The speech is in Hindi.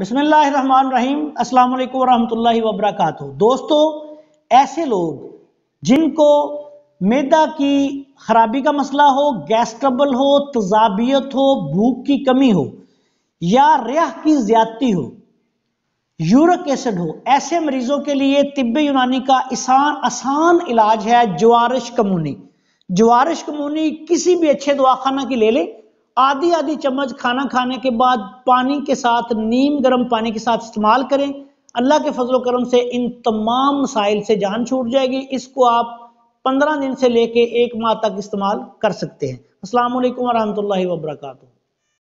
बिसमीम अल्लाम वरहमल वबरक दोस्तों ऐसे लोग जिनको मैदा की खराबी का मसला हो गैस ट्रबल हो तजाबियत हो भूख की कमी हो या रेह की ज्यादती हो यूरिक एसिड हो ऐसे मरीजों के लिए तिब यूनानी का आसान आसान इलाज है ज्वारिश कमूनी ज्वारिश कमूनी किसी भी अच्छे दवाखाना की ले लें آدھی آدھی چمچ کھانا کھانے کے بعد پانی کے ساتھ نیم گرم پانی کے ساتھ استعمال کریں اللہ کے فضل و کرم سے ان تمام مسائل سے جان چھوٹ جائے گی اس کو آپ پندرہ دن سے لے کے ایک ماہ تک استعمال کر سکتے ہیں السلام علیکم ورحمۃ اللہ وبرکاتہ